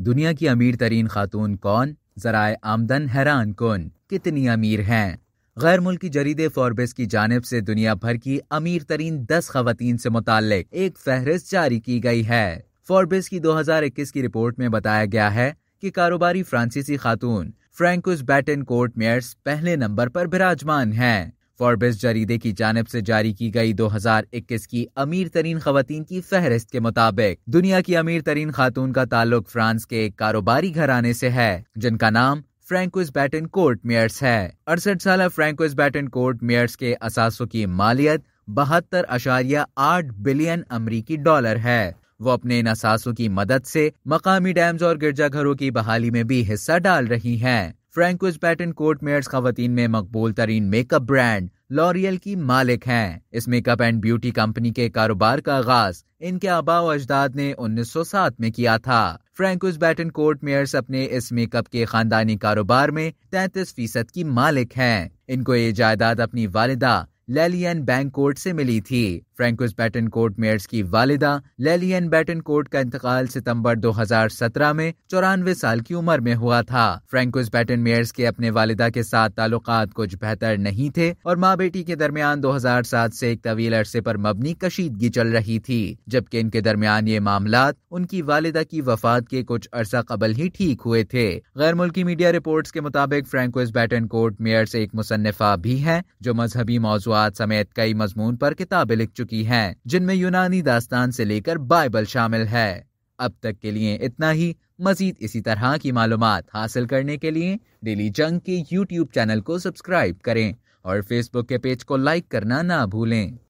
दुनिया की अमीर तरीन खातून कौन जराए आमदन हैरान कौन कितनी अमीर हैं गैर मुल्की जरीदे फॉर्बेस की जानब से दुनिया भर की अमीर तरीन दस खातन से मुतल एक फहरिस्त जारी की गई है फॉर्बेस की 2021 की रिपोर्ट में बताया गया है कि कारोबारी फ्रांसीसी खातून फ्रेंकुस बैटन कोर्ट मेयर्स पहले नंबर पर विराजमान हैं फॉर्बिस जरीदे की जानब से जारी की गई 2021 की अमीर तरीन खातन की फहरिस्त के मुताबिक दुनिया की अमीर तरीन खातून का ताल्लुक फ्रांस के एक कारोबारी घराने से है जिनका नाम फ्रेंकुस बैटन कोर्ट मेयर्स है अड़सठ साल फ्रेंकुस बैटन कोर्ट मेयर्स के असासों की मालियत बहत्तर अशारिया आठ बिलियन अमरीकी डॉलर है वो अपने इन असासों की मदद से मकामी डैम्स और गिरजाघरों की बहाली में भी हिस्सा डाल रही हैं फ्रेंकुस पैटर्न कोर्ट मेयर्स खातन में मकबूल तरीन मेकअप ब्रांड लॉरियल की मालिक हैं इस मेकअप एंड ब्यूटी कंपनी के कारोबार का आगाज इनके आबाव अजदाद ने 1907 में किया था फ्रेंकुस बैटन कोर्ट मेयर्स अपने इस मेकअप के खानदानी कारोबार में 33 फीसद की मालिक हैं इनको ये जायदाद अपनी वालिदा लेलियन बैंक कोर्ट से मिली थी फ्रेंकुस बैटन कोर्ट मेयर्स की वालिदा लेलियन बैटन कोर्ट का इंतकाल सितंबर 2017 में चौरानवे साल की उम्र में हुआ था फ्रेंकुस बैटन मेयर्स के अपने वालिदा के साथ ताल्लुक कुछ बेहतर नहीं थे और माँ बेटी के दरमियान 2007 से एक तवील अरसे पर मबनी कशीदगी चल रही थी जबकि इनके दरमियान ये मामला उनकी वालिदा की वफात के कुछ अरसा कबल ही ठीक हुए थे गैर मुल्की मीडिया रिपोर्ट के मुताबिक फ्रेंकुस बैटन कोर्ट मेयर्स एक मुसनफा भी है जो मजहबी मौजूद समेत कई मजमून पर किताबें लिख चुकी चुकी हैं, जिनमें यूनानी दास्तान से लेकर बाइबल शामिल है अब तक के लिए इतना ही मजीद इसी तरह की मालूम हासिल करने के लिए डेली जंग के यूट्यूब चैनल को सब्सक्राइब करें और फेसबुक के पेज को लाइक करना ना भूलें